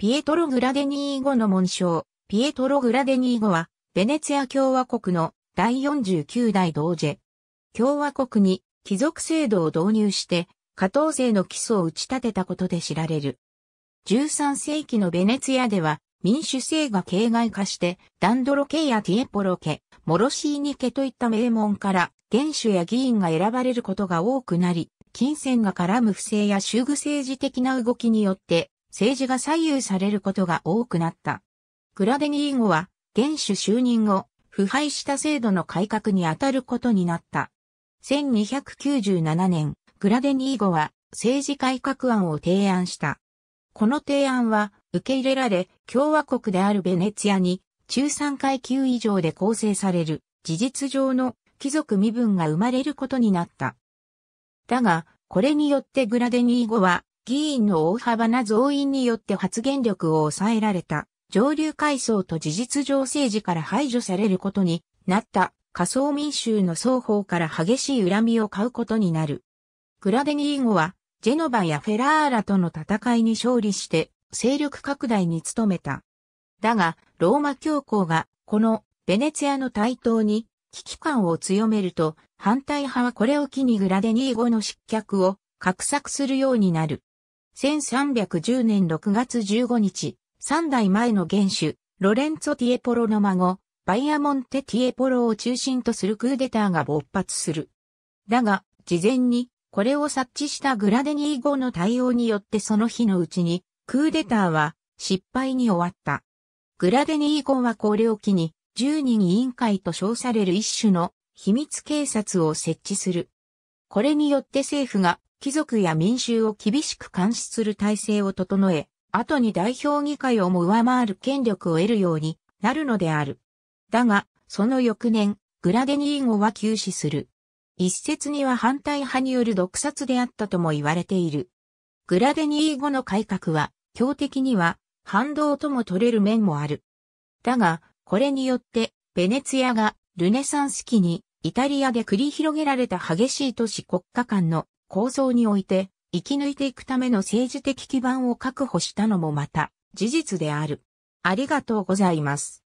ピエトロ・グラデニー語の紋章。ピエトロ・グラデニー語は、ベネツィア共和国の第49代同ジェ。共和国に貴族制度を導入して、加藤制の基礎を打ち立てたことで知られる。13世紀のベネツィアでは、民主制が形骸化して、ダンドロ家やティエポロ家、モロシーニ家といった名門から、元首や議員が選ばれることが多くなり、金銭が絡む不正や修具政治的な動きによって、政治が左右されることが多くなった。グラデニーゴは、元首就任後、腐敗した制度の改革に当たることになった。1297年、グラデニーゴは政治改革案を提案した。この提案は受け入れられ、共和国であるベネツィアに中産階級以上で構成される事実上の貴族身分が生まれることになった。だが、これによってグラデニーゴは議員の大幅な増員によって発言力を抑えられた、上流階層と事実上政治から排除されることになった仮想民衆の双方から激しい恨みを買うことになる。グラデニーゴは、ジェノバやフェラーラとの戦いに勝利して、勢力拡大に努めた。だが、ローマ教皇が、この、ベネツィアの台頭に、危機感を強めると、反対派はこれを機にグラデニーゴの失脚を、画策するようになる。1310年6月15日、3代前の元首、ロレンツォ・ティエポロの孫、バイアモンテ・ティエポロを中心とするクーデターが勃発する。だが、事前に、これを察知したグラデニー号の対応によってその日のうちに、クーデターは失敗に終わった。グラデニー号はこれを機に、10人委員会と称される一種の秘密警察を設置する。これによって政府が貴族や民衆を厳しく監視する体制を整え、後に代表議会をも上回る権力を得るようになるのである。だが、その翌年、グラデニー号は休止する。一説には反対派による毒殺であったとも言われている。グラデニー語の改革は、強敵には反動とも取れる面もある。だが、これによって、ベネツィアがルネサンス期にイタリアで繰り広げられた激しい都市国家間の構造において、生き抜いていくための政治的基盤を確保したのもまた、事実である。ありがとうございます。